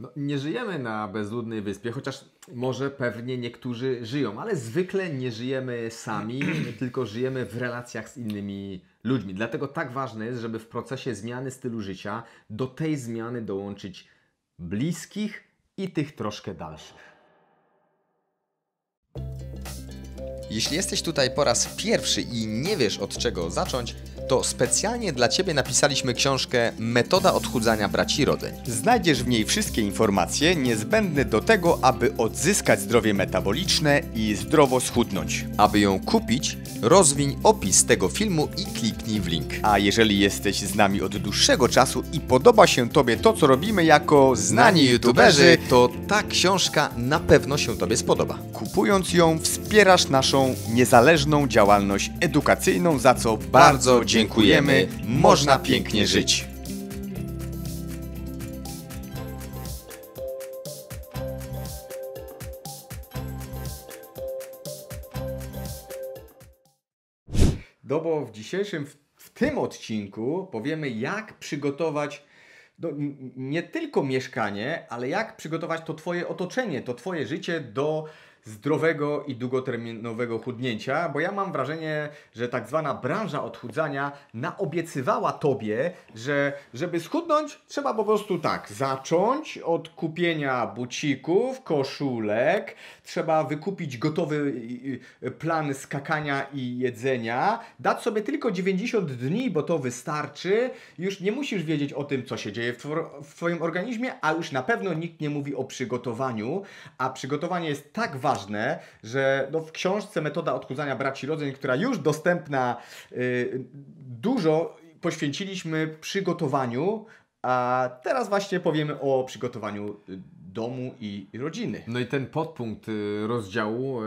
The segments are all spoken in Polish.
No, nie żyjemy na bezludnej wyspie, chociaż może pewnie niektórzy żyją, ale zwykle nie żyjemy sami, tylko żyjemy w relacjach z innymi ludźmi. Dlatego tak ważne jest, żeby w procesie zmiany stylu życia do tej zmiany dołączyć bliskich i tych troszkę dalszych. Jeśli jesteś tutaj po raz pierwszy i nie wiesz od czego zacząć, to specjalnie dla Ciebie napisaliśmy książkę Metoda odchudzania braci rodzeń. Znajdziesz w niej wszystkie informacje niezbędne do tego, aby odzyskać zdrowie metaboliczne i zdrowo schudnąć. Aby ją kupić, rozwiń opis tego filmu i kliknij w link. A jeżeli jesteś z nami od dłuższego czasu i podoba się Tobie to, co robimy jako znani youtuberzy, to ta książka na pewno się Tobie spodoba. Kupując ją wspierasz naszą niezależną działalność edukacyjną, za co bardzo, bardzo dziękuję dziękujemy. Można pięknie żyć. No w dzisiejszym, w tym odcinku powiemy, jak przygotować no, nie tylko mieszkanie, ale jak przygotować to Twoje otoczenie, to Twoje życie do zdrowego i długoterminowego chudnięcia, bo ja mam wrażenie, że tak zwana branża odchudzania naobiecywała tobie, że żeby schudnąć, trzeba po prostu tak zacząć od kupienia bucików, koszulek, trzeba wykupić gotowy y, y, y, plan skakania i jedzenia, dać sobie tylko 90 dni, bo to wystarczy. Już nie musisz wiedzieć o tym, co się dzieje w Twoim organizmie, a już na pewno nikt nie mówi o przygotowaniu, a przygotowanie jest tak ważne, ważne, że no w książce Metoda odchudzania braci rodzeń, która już dostępna, yy, dużo poświęciliśmy przygotowaniu, a teraz właśnie powiemy o przygotowaniu y, domu i rodziny. No i ten podpunkt y, rozdziału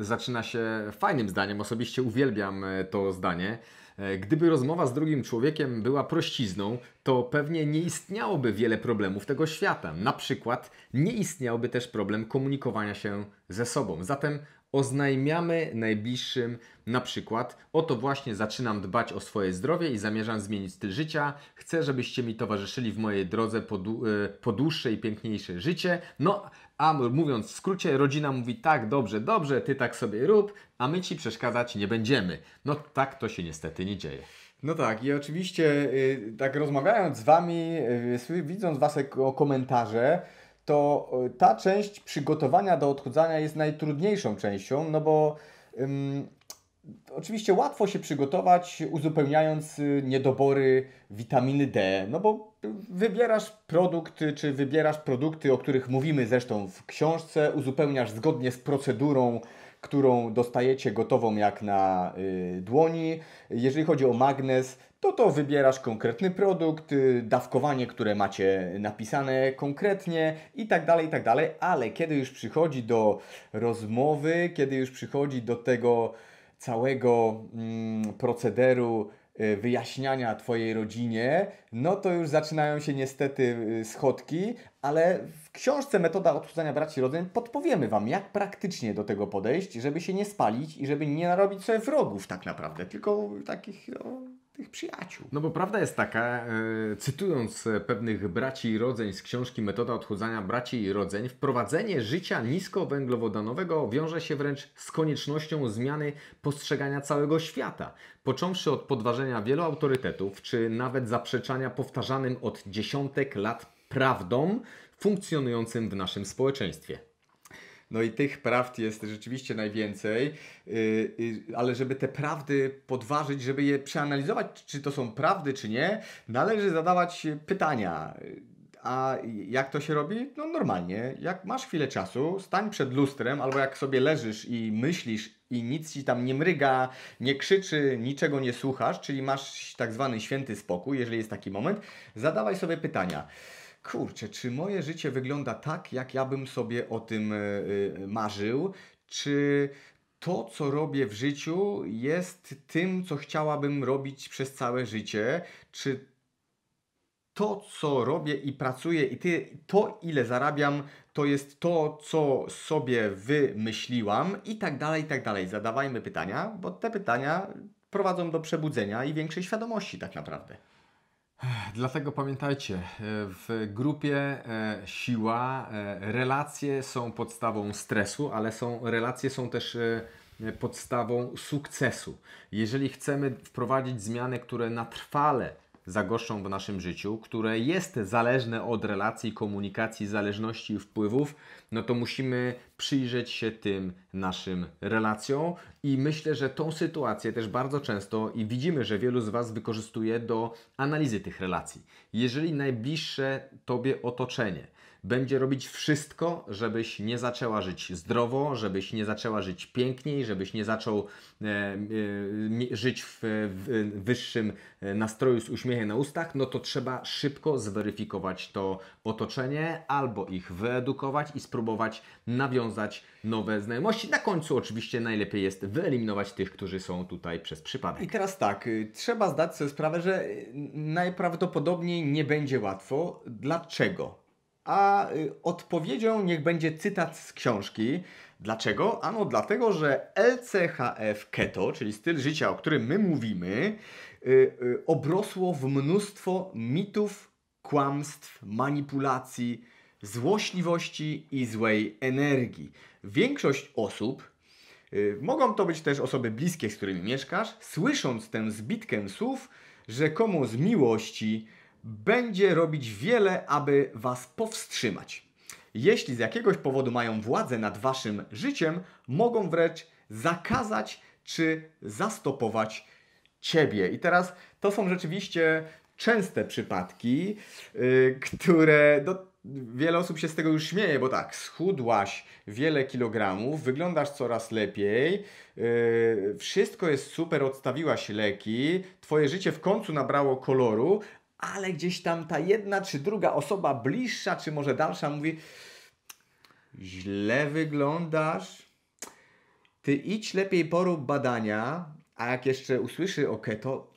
y, zaczyna się fajnym zdaniem. Osobiście uwielbiam to zdanie. E, gdyby rozmowa z drugim człowiekiem była prościzną, to pewnie nie istniałoby wiele problemów tego świata. Na przykład nie istniałby też problem komunikowania się ze sobą. Zatem oznajmiamy najbliższym na przykład oto właśnie zaczynam dbać o swoje zdrowie i zamierzam zmienić styl życia. Chcę, żebyście mi towarzyszyli w mojej drodze po, e, po dłuższe i piękniejsze życie. No, a mówiąc w skrócie, rodzina mówi tak, dobrze, dobrze, ty tak sobie rób, a my ci przeszkadzać nie będziemy. No tak to się niestety nie dzieje. No tak, i oczywiście y, tak rozmawiając z Wami, y, widząc Wasze komentarze, to y, ta część przygotowania do odchudzania jest najtrudniejszą częścią, no bo Oczywiście łatwo się przygotować, uzupełniając y, niedobory witaminy D, no bo wybierasz produkt, y, czy wybierasz produkty, o których mówimy zresztą w książce, uzupełniasz zgodnie z procedurą, którą dostajecie gotową jak na y, dłoni. Jeżeli chodzi o magnez, to to wybierasz konkretny produkt, dawkowanie, które macie napisane konkretnie i tak dalej, i tak dalej, ale kiedy już przychodzi do rozmowy, kiedy już przychodzi do tego całego mm, procederu y, wyjaśniania Twojej rodzinie, no to już zaczynają się niestety y, schodki, ale w książce Metoda odchudzania braci rodzeń podpowiemy Wam, jak praktycznie do tego podejść, żeby się nie spalić i żeby nie narobić sobie wrogów tak naprawdę, tylko takich no, tych przyjaciół. No bo prawda jest taka, e, cytując e, pewnych braci i rodzeń z książki Metoda odchudzania braci i rodzeń, wprowadzenie życia niskowęglowodanowego wiąże się wręcz z koniecznością zmiany postrzegania całego świata. Począwszy od podważenia wielu autorytetów, czy nawet zaprzeczania powtarzanym od dziesiątek lat prawdom funkcjonującym w naszym społeczeństwie. No i tych prawd jest rzeczywiście najwięcej, y, y, ale żeby te prawdy podważyć, żeby je przeanalizować, czy to są prawdy, czy nie, należy zadawać pytania. A jak to się robi? No normalnie. Jak masz chwilę czasu, stań przed lustrem, albo jak sobie leżysz i myślisz i nic ci tam nie mryga, nie krzyczy, niczego nie słuchasz, czyli masz tak zwany święty spokój, jeżeli jest taki moment, zadawaj sobie pytania kurczę, czy moje życie wygląda tak, jak ja bym sobie o tym e, e, marzył, czy to, co robię w życiu, jest tym, co chciałabym robić przez całe życie, czy to, co robię i pracuję, i ty, to, ile zarabiam, to jest to, co sobie wymyśliłam, i tak dalej, i tak dalej. Zadawajmy pytania, bo te pytania prowadzą do przebudzenia i większej świadomości, tak naprawdę. Dlatego pamiętajcie, e, w grupie e, siła e, relacje są podstawą stresu, ale są, relacje są też podstawą sukcesu. Jeżeli chcemy wprowadzić zmiany, które na trwale zagoszczą w naszym życiu, które jest zależne od relacji, komunikacji, zależności i wpływów, no to musimy przyjrzeć się tym naszym relacjom i myślę, że tą sytuację też bardzo często i widzimy, że wielu z Was wykorzystuje do analizy tych relacji. Jeżeli najbliższe Tobie otoczenie będzie robić wszystko, żebyś nie zaczęła żyć zdrowo, żebyś nie zaczęła żyć piękniej, żebyś nie zaczął e, e, żyć w, w, wyższym e, nastroju z uśmiechem na ustach, no to trzeba szybko zweryfikować to otoczenie albo ich wyedukować i spróbować nawiązać nowe znajomości. Na końcu oczywiście najlepiej jest wyeliminować tych, którzy są tutaj przez przypadek. I teraz tak, y, trzeba zdać sobie sprawę, że y, najprawdopodobniej nie będzie łatwo. Dlaczego? a y, odpowiedzią niech będzie cytat z książki. Dlaczego? Ano dlatego, że LCHF keto, czyli styl życia, o którym my mówimy, y, y, obrosło w mnóstwo mitów, kłamstw, manipulacji, złośliwości i złej energii. Większość osób, mogą to być też osoby bliskie, z którymi mieszkasz, słysząc tę zbitkę słów, rzekomo z miłości, będzie robić wiele, aby Was powstrzymać. Jeśli z jakiegoś powodu mają władzę nad Waszym życiem, mogą wręcz zakazać czy zastopować Ciebie. I teraz to są rzeczywiście częste przypadki, yy, które do, wiele osób się z tego już śmieje, bo tak, schudłaś wiele kilogramów, wyglądasz coraz lepiej, yy, wszystko jest super, odstawiłaś leki, twoje życie w końcu nabrało koloru, ale gdzieś tam ta jedna czy druga osoba bliższa, czy może dalsza mówi: Źle wyglądasz. Ty idź lepiej porób badania, a jak jeszcze usłyszy o keto,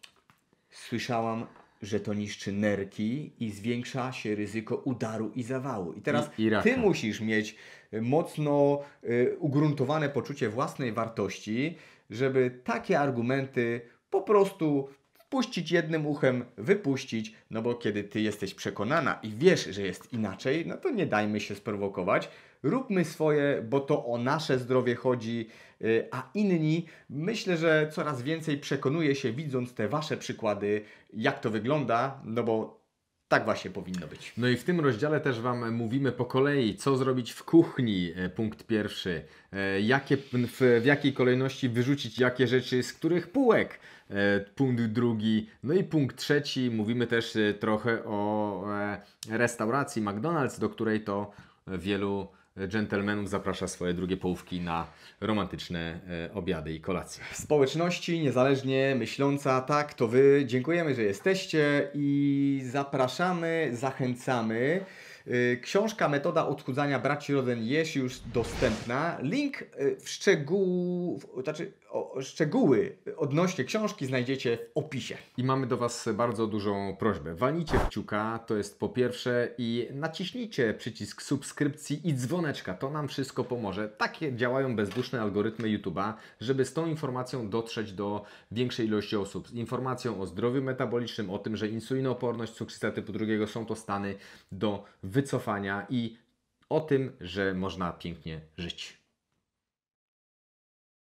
słyszałam, że to niszczy nerki i zwiększa się ryzyko udaru i zawału. I teraz I, i ty musisz mieć y, mocno y, ugruntowane poczucie własnej wartości, żeby takie argumenty po prostu puścić jednym uchem, wypuścić, no bo kiedy ty jesteś przekonana i wiesz, że jest inaczej, no to nie dajmy się sprowokować. Róbmy swoje, bo to o nasze zdrowie chodzi, y, a inni myślę, że coraz więcej przekonuje się, widząc te wasze przykłady, jak to wygląda, no bo tak właśnie powinno być. No i w tym rozdziale też Wam mówimy po kolei, co zrobić w kuchni, e, punkt pierwszy, e, jakie, w, w jakiej kolejności wyrzucić jakie rzeczy z których półek, e, punkt drugi, no i punkt trzeci, mówimy też trochę o restauracji McDonald's, do której to wielu dżentelmenów zaprasza swoje drugie połówki na romantyczne e, obiady i kolacje. Społeczności niezależnie myśląca, tak, to Wy. Dziękujemy, że jesteście i zapraszamy, zachęcamy. E, książka Metoda odchudzania braci Roden jest już dostępna. Link e, w szczegółach, znaczy szczegóły odnośnie książki znajdziecie w opisie. I mamy do Was bardzo dużą prośbę. Walnijcie kciuka, to jest po pierwsze i naciśnijcie przycisk subskrypcji i dzwoneczka, to nam wszystko pomoże. Takie działają bezduszne algorytmy YouTube'a, żeby z tą informacją dotrzeć do większej ilości osób. Z informacją o zdrowiu metabolicznym, o tym, że insulinooporność, cukrzyca typu drugiego są to stany do wycofania i o tym, że można pięknie żyć.